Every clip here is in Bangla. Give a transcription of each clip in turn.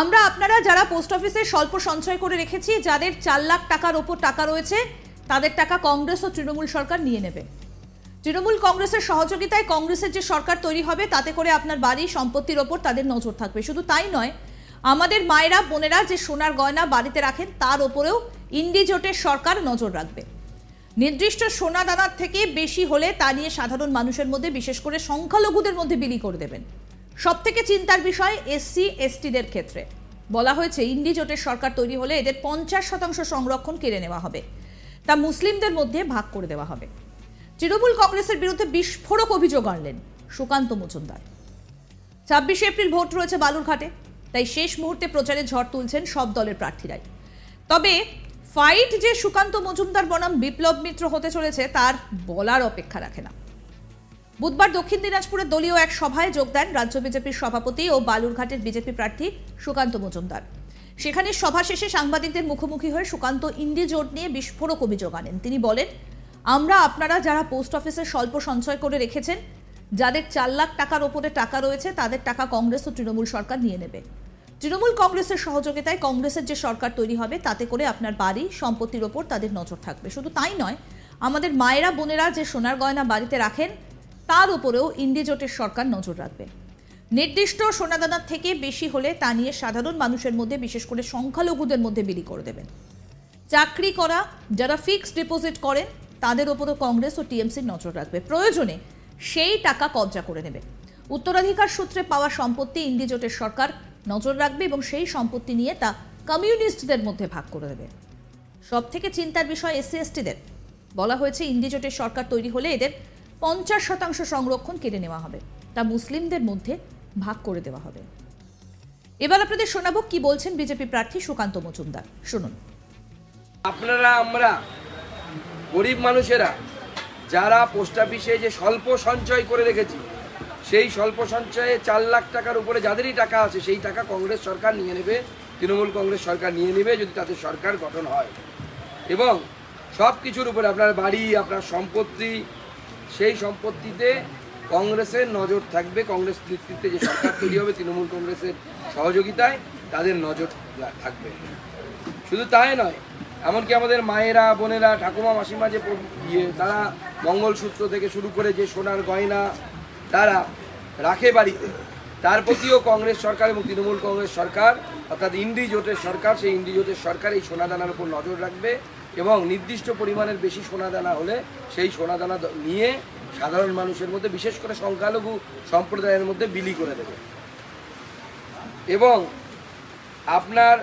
আমরা আপনারা যারা পোস্ট অফিসে স্বল্প সঞ্চয় করে রেখেছি যাদের চার লাখ টাকার ওপর টাকা রয়েছে তাদের টাকা কংগ্রেস ও তৃণমূল সরকার নিয়ে নেবে তৃণমূল কংগ্রেসের সহযোগিতায় কংগ্রেসের যে সরকার তৈরি হবে তাতে করে আপনার বাড়ি সম্পত্তির ওপর তাদের নজর থাকবে শুধু তাই নয় আমাদের মায়েরা বোনেরা যে সোনার গয়না বাড়িতে রাখেন তার ওপরেও ইন্ডিজোটের সরকার নজর রাখবে নির্দিষ্ট সোনা দানার থেকে বেশি হলে তা নিয়ে সাধারণ মানুষের মধ্যে বিশেষ করে সংখ্যালঘুদের মধ্যে বিলি করে দেবেন সবথেকে চিন্তার বিষয় এসসি এসটিদের ক্ষেত্রে বলা হয়েছে ইন্ডি জোটের সরকার তৈরি হলে এদের পঞ্চাশ শতাংশ সংরক্ষণ কেড়ে নেওয়া হবে তা মুসলিমদের মধ্যে ভাগ করে দেওয়া হবে তৃণমূল কংগ্রেসের বিরুদ্ধে বিস্ফোরক অভিযোগ আনলেন সুকান্ত মজুমদার ছাব্বিশে এপ্রিল ভোট রয়েছে বালুরঘাটে তাই শেষ মুহূর্তে প্রচারে ঝড় তুলছেন সব দলের প্রার্থীরাই তবে ফাইট যে সুকান্ত মজুমদার বনাম বিপ্লব মিত্র হতে চলেছে তার বলার অপেক্ষা রাখে না বুধবার দক্ষিণ দিনাজপুরে দলীয় এক সভায় যোগ দেন রাজ্য বিজেপির সভাপতি ও বালুরঘাটের বিজেপি প্রার্থী সুকান্ত মজুমদার সেখানে সভা শেষে সাংবাদিকদের মুখোমুখি হয়ে সুকান্ত ইন্দি জোট নিয়ে বিস্ফোরক অভিযোগ আনেন তিনি বলেন আমরা আপনারা যারা পোস্ট অফিসে স্বল্প সঞ্চয় করে রেখেছেন যাদের চার লাখ টাকার ওপরে টাকা রয়েছে তাদের টাকা কংগ্রেস ও তৃণমূল সরকার নিয়ে নেবে তৃণমূল কংগ্রেসের সহযোগিতায় কংগ্রেসের যে সরকার তৈরি হবে তাতে করে আপনার বাড়ি সম্পত্তির ওপর তাদের নজর থাকবে শুধু তাই নয় আমাদের মায়েরা বোনেরা যে সোনার গয়না বাড়িতে রাখেন তার উপরেও ইন্ডিজোটের সরকার নজর রাখবে নির্দিষ্ট সোনাদানার থেকে বেশি হলে তা নিয়ে সাধারণ মানুষের মধ্যে বিশেষ করে সংখ্যালঘুদের মধ্যে বিলি করে দেবেন চাকরি করা যারা ফিক্সড ডিপোজিট করেন তাদের ওপরও কংগ্রেস ও টিএমসি নজর রাখবে প্রয়োজনে সেই টাকা কবজা করে নেবে উত্তরাধিকার সূত্রে পাওয়া সম্পত্তি ইন্ডিজোটের সরকার নজর রাখবে এবং সেই সম্পত্তি নিয়ে তা কমিউনিস্টদের মধ্যে ভাগ করে দেবে সব থেকে চিন্তার বিষয় এসসি এসটিদের বলা হয়েছে ইন্ডিজোটের সরকার তৈরি হলে এদের পঞ্চাশ শতাংশ সংরক্ষণ কেড়ে নেওয়া হবে তা মুসলিমদের মধ্যে ভাগ করে দেওয়া হবে এবার আপনাদের শোনাবো কি বলছেন বিজেপি প্রার্থী সুকান্ত মজুমদার শুনুন আপনারা আমরা গরিব মানুষেরা যারা পোস্ট অফিসে যে স্বল্প সঞ্চয় করে রেখেছি সেই স্বল্প সঞ্চয়ে চার লাখ টাকার উপরে যাদেরই টাকা আছে সেই টাকা কংগ্রেস সরকার নিয়ে নেবে তৃণমূল কংগ্রেস সরকার নিয়ে নেবে যদি তাদের সরকার গঠন হয় এবং সব কিছুর উপরে আপনার বাড়ি আপনার সম্পত্তি সেই সম্পত্তিতে কংগ্রেসের নজর থাকবে কংগ্রেস নেতৃত্বে যে সরকার তৈরি হবে তৃণমূল কংগ্রেসের সহযোগিতায় তাদের নজর থাকবে শুধু তাই নয় এমনকি আমাদের মায়েরা বোনেরা ঠাকুমা মাসিমা যে গিয়ে তারা মঙ্গলসূত্র থেকে শুরু করে যে সোনার গয়না তারা রাখে বাড়িতে তার প্রতিও কংগ্রেস সরকার এবং তৃণমূল কংগ্রেস সরকার অর্থাৎ ইন্ডি জোটের সরকার সেই ইন্ডি জোটের সরকার এই সোনাদানার উপর নজর রাখবে এবং নির্দিষ্ট পরিমাণের বেশি সোনাদানা হলে সেই সোনা দানা নিয়ে সাধারণ মানুষের মধ্যে বিশেষ করে সংখ্যালঘু সম্প্রদায়ের মধ্যে বিলি করে দেবে এবং আপনার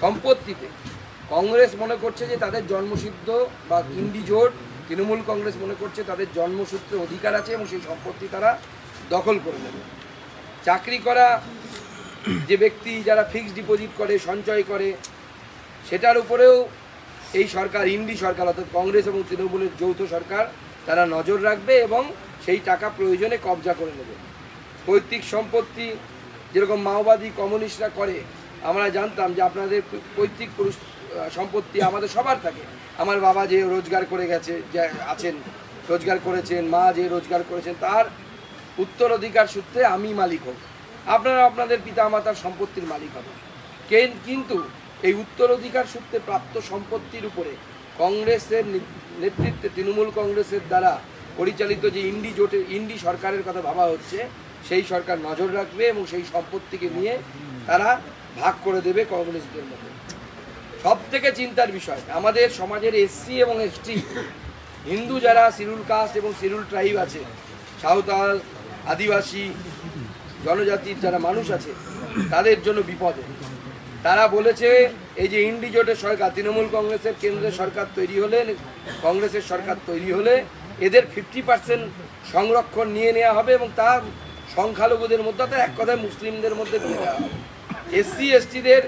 সম্পত্তিতে কংগ্রেস মনে করছে যে তাদের জন্মসিদ্ধ বা ইন্ডি জোট তৃণমূল কংগ্রেস মনে করছে তাদের জন্মসূত্রে অধিকার আছে এবং সেই সম্পত্তি তারা দখল করে নেবে চাকরি করা যে ব্যক্তি যারা ফিক্সড ডিপোজিট করে সঞ্চয় করে সেটার উপরেও এই সরকার ইন্ডি সরকার অর্থাৎ কংগ্রেস এবং তৃণমূলের যৌথ সরকার তারা নজর রাখবে এবং সেই টাকা প্রয়োজনে কবজা করে নেবে পৈতৃক সম্পত্তি যেরকম মাওবাদী কমিউনিস্টরা করে আমরা জানতাম যে আপনাদের পৈতৃক পুরুষ সম্পত্তি আমাদের সবার থাকে আমার বাবা যে রোজগার করে গেছে যে আছেন রোজগার করেছেন মা যে রোজগার করেছেন তার উত্তরাধিকার সূত্রে আমি মালিক হোক আপনারা আপনাদের পিতা মাতার সম্পত্তির মালিক হবেন কিন্তু এই উত্তরাধিকার সূত্রে প্রাপ্ত সম্পত্তির উপরে কংগ্রেসের নেতৃত্বে তৃণমূল কংগ্রেসের দ্বারা পরিচালিত যে ইন্ডি জোটের ইন্ডি সরকারের কথা ভাবা হচ্ছে সেই সরকার নজর রাখবে এবং সেই সম্পত্তিকে নিয়ে তারা ভাগ করে দেবে কংগ্রেসদের মধ্যে সব থেকে চিন্তার বিষয় আমাদের সমাজের এসসি এবং এসটি হিন্দু যারা সিরুল কাস্ট এবং সিরুল ট্রাইব আছে সাঁওতাল আদিবাসী জনজাতির যারা মানুষ আছে তাদের জন্য বিপদে তারা বলেছে এই যে ইন্ডিজোটের সরকার তৃণমূল কংগ্রেসের কেন্দ্রের সরকার তৈরি হলে কংগ্রেসের সরকার তৈরি হলে এদের ফিফটি পার্সেন্ট সংরক্ষণ নিয়ে নেওয়া হবে এবং তার সংখ্যালঘুদের মধ্যে তা এক কথায় মুসলিমদের মধ্যে দিয়ে দেওয়া হবে এসসি এসটিদের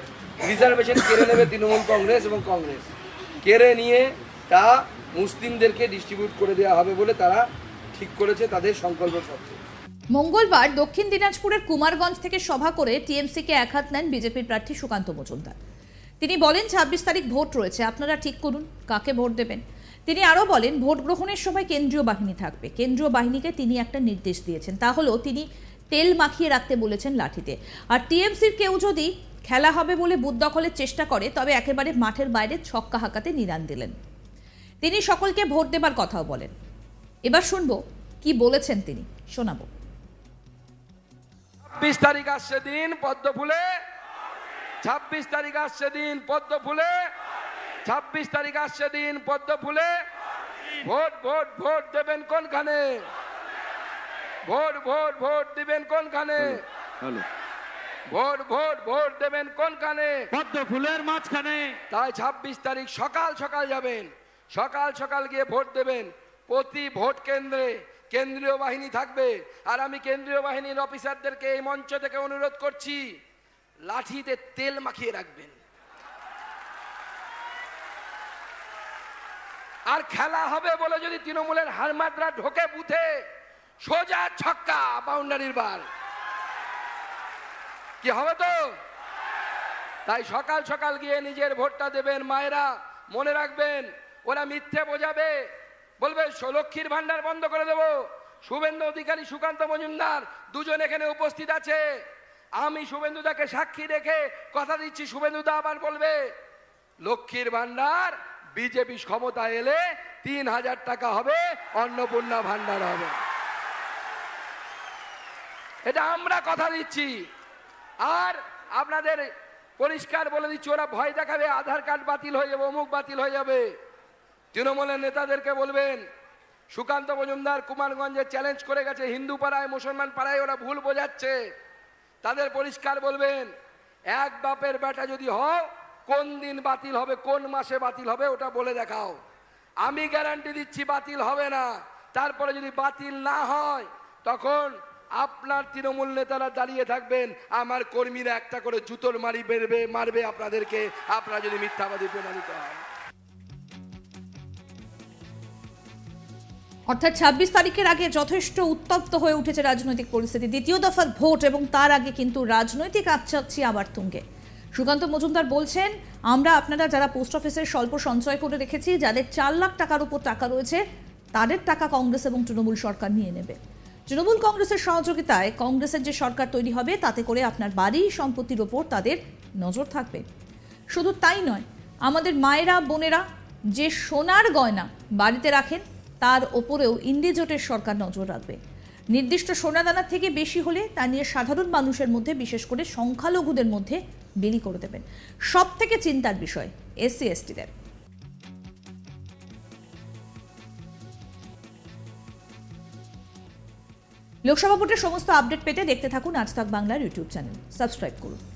রিজার্ভেশন কেড়ে নেবে তৃণমূল কংগ্রেস এবং কংগ্রেস কেড়ে নিয়ে তা মুসলিমদেরকে ডিস্ট্রিবিউট করে দেওয়া হবে বলে তারা ঠিক করেছে তাদের সংকল্প সত্ত্বে মঙ্গলবার দক্ষিণ দিনাজপুরের কুমারগঞ্জ থেকে সভা করে টিএমসিকে একহাত নেন বিজেপির প্রার্থী সুকান্ত মজুমদার তিনি বলেন ছাব্বিশ তারিখ ভোট রয়েছে আপনারা ঠিক করুন কাকে ভোট দেবেন তিনি আরও বলেন ভোট গ্রহণের সময় কেন্দ্রীয় বাহিনী থাকবে কেন্দ্রীয় বাহিনীকে তিনি একটা নির্দেশ দিয়েছেন তা হলেও তিনি তেল মাখিয়ে রাখতে বলেছেন লাঠিতে আর টিএমসির কেউ যদি খেলা হবে বলে বুথ দখলের চেষ্টা করে তবে একেবারে মাঠের বাইরে ছক্কা হাঁকাতে নিদান দিলেন তিনি সকলকে ভোট দেবার কথাও বলেন এবার শুনব কি বলেছেন তিনি শোনাবো ছাব্বিশ তারিখ আসছে দিন পদ্ম ফুলে ছাব্বিশ তারিখ আসছে দিন পদ্ম ফুলে ছাব্বিশ তারিখ আসছে দিন পদ্ম ফুলে ভোট ভোট ভোট দেবেন কোনখানে ভোট ভোট ভোট দিবেন কোনখানে ভোট ভোট ভোট দেবেন কোনখানে পদ্ম ফুলের মাঝখানে তাই ছাব্বিশ তারিখ সকাল সকাল যাবেন সকাল সকাল গিয়ে ভোট দেবেন প্রতি ভোট কেন্দ্রে কেন্দ্রীয় বাহিনী থাকবে আর আমি কেন্দ্রীয় বাহিনীর অফিসারদেরকে এই মঞ্চ থেকে অনুরোধ করছি লাঠিতে তেল মাখিয়ে রাখবেন আর খেলা হবে বলে যদি তৃণমূলের হারমাত্রা ঢোকে বুথে সোজা ছক্কা বাউন্ডারির বার কি হবে তো তাই সকাল সকাল গিয়ে নিজের ভোটটা দেবেন মায়েরা মনে রাখবেন ওরা মিথ্যে বোঝাবে বলবে লক্ষ্মীর ভান্ডার বন্ধ করে দেব শুভেন্দু অধিকারী সুকান্ত মজুমদার দুজন এখানে উপস্থিত আছে আমি শুভেন্দুদাকে সাক্ষী রেখে কথা দিচ্ছি শুভেন্দুদা আবার বলবে লক্ষ্মীর ভান্ডার বিজেপি ক্ষমতা এলে তিন হাজার টাকা হবে অন্নপূর্ণা ভান্ডার হবে এটা আমরা কথা দিচ্ছি আর আপনাদের পরিষ্কার বলে দিচ্ছি ওরা ভয় দেখাবে আধার কার্ড বাতিল হয়ে যাবে অমুক বাতিল হয়ে যাবে তৃণমূলের নেতাদেরকে বলবেন সুকান্ত মজুমদার কুমারগঞ্জে চ্যালেঞ্জ করে গেছে হিন্দু পাড়ায় মুসলমান পাড়ায় ওরা ভুল বোঝাচ্ছে তাদের পরিষ্কার বলবেন এক বাপের বেটা যদি হয় কোন দিন বাতিল হবে কোন মাসে বাতিল হবে ওটা বলে দেখাও আমি গ্যারান্টি দিচ্ছি বাতিল হবে না তারপরে যদি বাতিল না হয় তখন আপনার তৃণমূল নেতারা দাঁড়িয়ে থাকবেন আমার কর্মীরা একটা করে জুতোর মারি বেরবে মারবে আপনাদেরকে আপনারা যদি মিথ্যাবাদী প্রমাণিত হয় অর্থাৎ ছাব্বিশ তারিখের আগে যথেষ্ট উত্তপ্ত হয়ে উঠেছে রাজনৈতিক পরিস্থিতি দ্বিতীয় দফার ভোট এবং তার আগে কিন্তু রাজনৈতিক আচ্ছাচ্ছি আবার তুঙ্গে সুকান্ত মজুমদার বলছেন আমরা আপনারা যারা পোস্ট অফিসের স্বল্প সঞ্চয় করে রেখেছি যাদের চার লাখ টাকার উপর টাকা রয়েছে তাদের টাকা কংগ্রেস এবং তৃণমূল সরকার নিয়ে নেবে তৃণমূল কংগ্রেসের সহযোগিতায় কংগ্রেসের যে সরকার তৈরি হবে তাতে করে আপনার বাড়ি সম্পত্তির ওপর তাদের নজর থাকবে শুধু তাই নয় আমাদের মায়েরা বোনেরা যে সোনার গয়না বাড়িতে রাখেন তার ওপরেও ইন্ডিজোটের সরকার নজর রাখবে নির্দিষ্ট সোনাদানার থেকে বেশি হলে তা নিয়ে সাধারণ মানুষের মধ্যে বিশেষ করে সংখ্যালঘুদের মধ্যে বিলি করে দেবেন সব থেকে চিন্তার বিষয় এসসি এসটিদের লোকসভা ভোটের সমস্ত আপডেট পেতে দেখতে থাকুন আজ তাক বাংলার ইউটিউব চ্যানেল সাবস্ক্রাইব করুন